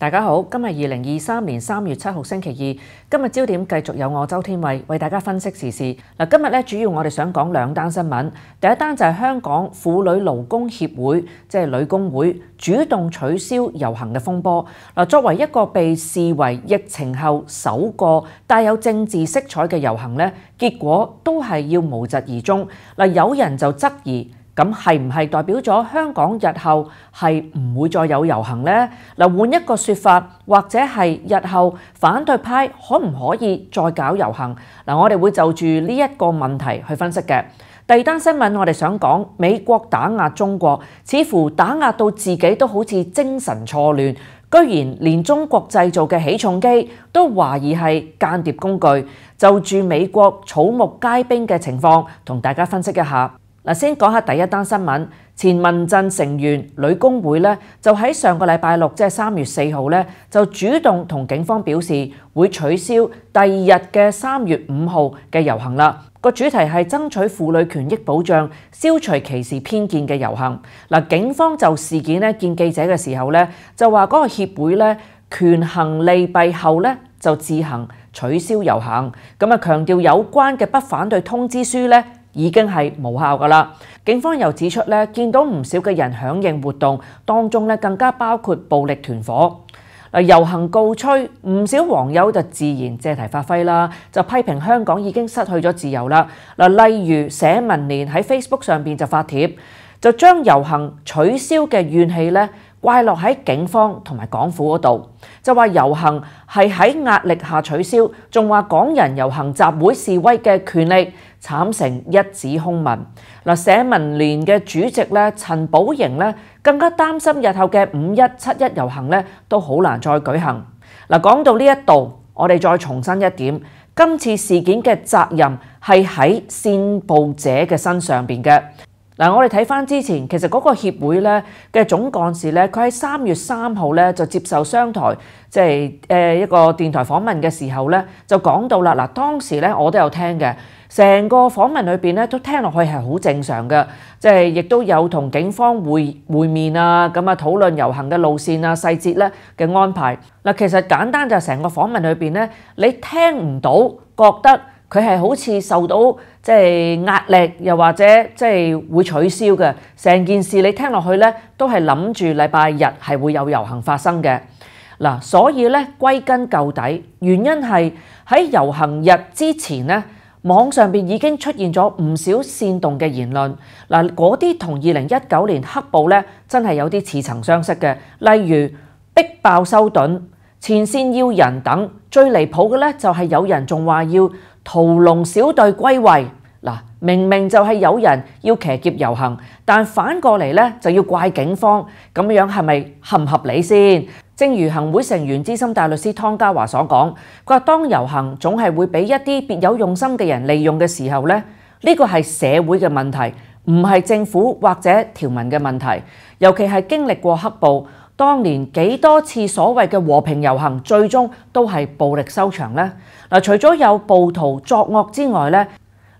大家好，今日二零二三年三月七号星期二，今日焦点继续有我周天伟为大家分析时事。嗱，今日咧主要我哋想讲两单新闻，第一单就系香港妇女劳工协会，即系女工会主动取消游行嘅风波。嗱，作为一个被视为疫情后首个带有政治色彩嘅游行咧，结果都系要无疾而终。嗱，有人就质疑。咁係唔係代表咗香港日後係唔會再有遊行呢？嗱，換一個說法，或者係日後反對派可唔可以再搞遊行？嗱，我哋會就住呢一個問題去分析嘅。第二單新聞，我哋想講美國打壓中國，似乎打壓到自己都好似精神錯亂，居然連中國製造嘅起重機都懷疑係間諜工具。就住美國草木皆兵嘅情況，同大家分析一下。嗱，先講下第一單新聞。前民陣成員女工會咧，就喺上個禮拜六，即係三月四號咧，就主動同警方表示會取消第二日嘅三月五號嘅遊行啦。個主題係爭取婦女權益保障、消除歧視偏見嘅遊行。嗱，警方就事件咧見記者嘅時候咧，就話嗰個協會咧權衡利弊後咧就自行取消遊行，咁啊強調有關嘅不反對通知書咧。已經係無效㗎啦！警方又指出咧，見到唔少嘅人響應活動，當中咧更加包括暴力團伙嗱。遊行告吹，唔少網友就自然借題發揮啦，就批評香港已經失去咗自由啦嗱。例如，社民連喺 Facebook 上邊就發帖，就將遊行取消嘅怨氣咧怪落喺警方同埋港府嗰度，就話遊行係喺壓力下取消，仲話港人遊行集會示威嘅權利。慘成一紙空文嗱，社民聯嘅主席咧陳寶瑩咧更加擔心日後嘅五一七一遊行咧都好難再舉行嗱。講到呢一度，我哋再重申一點，今次事件嘅責任係喺線報者嘅身上邊嘅嗱。我哋睇翻之前，其實嗰個協會咧嘅總幹事咧，佢喺三月三號咧就接受商台即係誒一個電台訪問嘅時候咧就講到啦嗱，當時咧我都有聽嘅。成個訪問裏面咧，都聽落去係好正常嘅，即係亦都有同警方會會面啊，咁啊討論遊行嘅路線啊、細節咧嘅安排嗱。其實簡單就成個訪問裏面咧，你聽唔到覺得佢係好似受到即係壓力，又或者即係會取消嘅成件事。你聽落去咧都係諗住禮拜日係會有遊行發生嘅嗱，所以咧歸根究底原因係喺遊行日之前咧。网上边已经出现咗唔少煽动嘅言论，嗱，嗰啲同二零一九年黑暴咧，真系有啲似曾相识嘅。例如逼爆修頓、前线要人等，最离谱嘅咧就系有人仲话要屠龙小队归位，嗱，明明就系有人要骑劫游行，但反过嚟咧就要怪警方，咁样系咪合唔合理先？正如行會成員資深大律師湯家華所講，佢話：當遊行總係會俾一啲別有用心嘅人利用嘅時候呢呢個係社會嘅問題，唔係政府或者條文嘅問題。尤其係經歷過黑暴，當年幾多次所謂嘅和平遊行，最終都係暴力收場呢嗱，除咗有暴徒作惡之外呢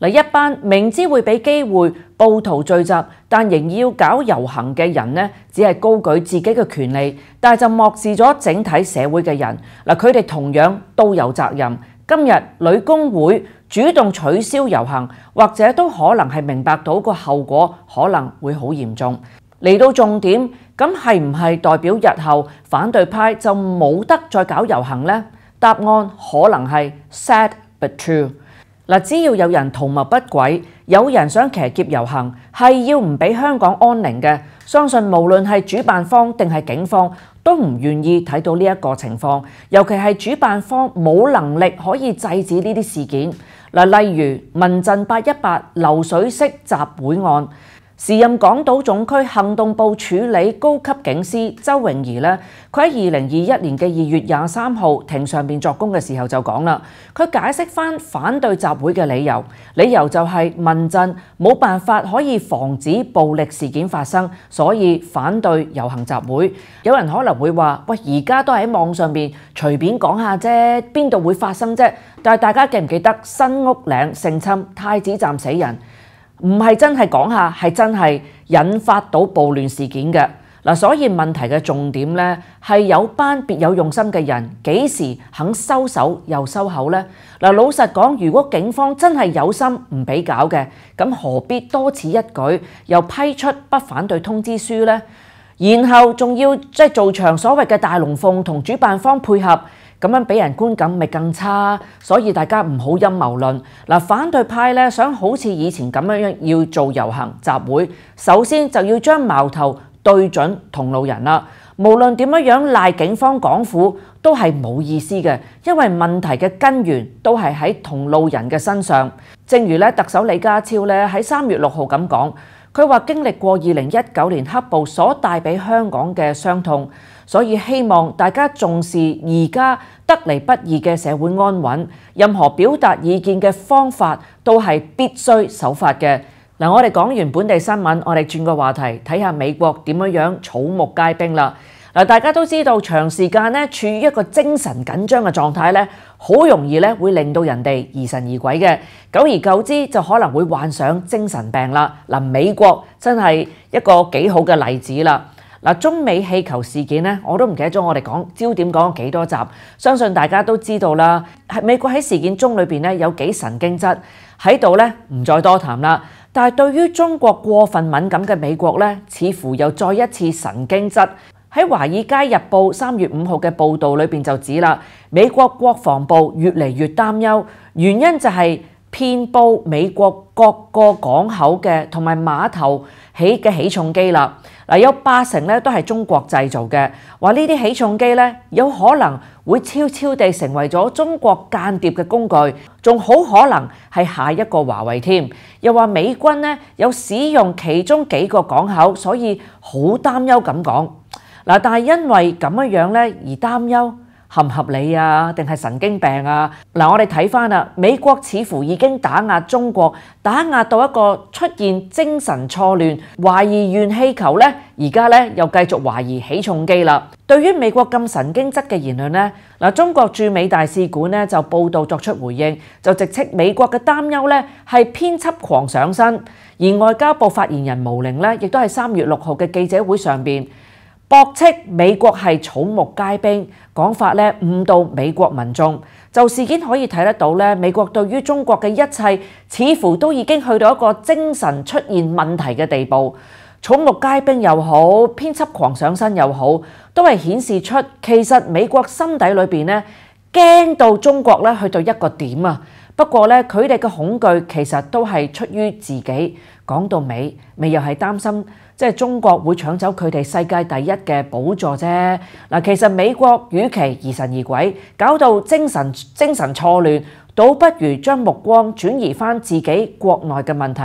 嗱，一班明知會俾機會暴徒聚集，但仍要搞遊行嘅人呢，只係高舉自己嘅權利，但係就漠視咗整體社會嘅人。嗱，佢哋同樣都有責任。今日女工會主動取消遊行，或者都可能係明白到個後果可能會好嚴重。嚟到重點，咁係唔係代表日後反對派就冇得再搞遊行呢？答案可能係 sad but true。嗱，只要有人圖謀不軌，有人想騎劫遊行，係要唔俾香港安寧嘅。相信無論係主辦方定係警方，都唔願意睇到呢一個情況。尤其係主辦方冇能力可以制止呢啲事件。嗱，例如民進八一八流水式集會案。时任港岛总区行动部处理高级警司周颖仪咧，佢喺二零二一年嘅二月廿三号庭上面作供嘅时候就讲啦，佢解释翻反对集会嘅理由，理由就系问陣冇办法可以防止暴力事件发生，所以反对游行集会。有人可能会话喂，而家都喺网上面，随便讲下啫，边度会发生啫？但系大家记唔记得新屋岭性侵、太子站死人？唔係真係講下，係真係引發到暴亂事件嘅嗱。所以問題嘅重點咧係有班別有用心嘅人幾時肯收手又收口呢？嗱？老實講，如果警方真係有心唔俾搞嘅，咁何必多此一舉又批出不反對通知書呢？然後仲要即係做場所謂嘅大龍鳳同主辦方配合。咁樣俾人觀感咪更差，所以大家唔好陰謀論。嗱，反對派咧想好似以前咁樣要做遊行集會，首先就要將矛頭對準同路人啦。無論點樣樣賴警方、港府都係冇意思嘅，因為問題嘅根源都係喺同路人嘅身上。正如咧特首李家超咧喺三月六號咁講，佢話經歷過二零一九年黑暴所帶俾香港嘅傷痛。所以希望大家重視而家得嚟不易嘅社會安穩，任何表達意見嘅方法都係必須守法嘅。嗱，我哋講完本地新聞，我哋轉個話題，睇下美國點樣樣草木皆兵啦。嗱，大家都知道長時間咧處於一個精神緊張嘅狀態咧，好容易咧會令到人哋疑神疑鬼嘅，久而久之就可能會患上精神病啦。嗱，美國真係一個幾好嘅例子啦。嗱，中美氣球事件咧，我都唔記得咗我哋講焦點講咗幾多集，相信大家都知道啦。美國喺事件中裏面咧有幾神經質喺度咧，唔再多談啦。但係對於中國過分敏感嘅美國咧，似乎又再一次神經質。喺《華爾街日報》三月五號嘅報導裏面就指啦，美國國防部越嚟越擔憂，原因就係遍佈美國各個港口嘅同埋碼頭起嘅起重機啦。嗱，有八成咧都係中國製造嘅，話呢啲起重機咧有可能會悄悄地成為咗中國間諜嘅工具，仲好可能係下一個華為添。又話美軍咧有使用其中幾個港口，所以好擔憂咁講。嗱，但係因為咁樣咧而擔憂。合唔合理啊？定系神經病啊？嗱，我哋睇翻啦，美國似乎已經打壓中國，打壓到一個出現精神錯亂，懷疑怨氣球呢，而家呢又繼續懷疑起重機啦。對於美國咁神經質嘅言論呢，嗱，中國駐美大使館呢就報道作出回應，就直斥美國嘅擔憂呢係編輯狂上身。而外交部發言人毛寧呢，亦都喺三月六號嘅記者會上邊。驳斥美國係草木皆兵講法咧誤導美國民眾，就事件可以睇得到咧，美國對於中國嘅一切似乎都已經去到一個精神出現問題嘅地步。草木皆兵又好，編輯狂上身又好，都係顯示出其實美國心底裏面咧驚到中國咧去到一個點啊。不過咧，佢哋嘅恐懼其實都係出於自己。讲到尾，咪又系担心，即系中国会抢走佢哋世界第一嘅宝座啫。嗱，其实美国与其疑神疑鬼，搞到精神精神错乱，倒不如将目光转移翻自己国内嘅问题。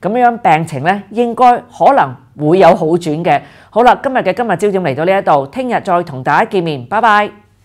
咁样病情咧，应该可能会有好转嘅。好啦，今日嘅今日焦点嚟到呢一度，听日再同大家见面，拜拜。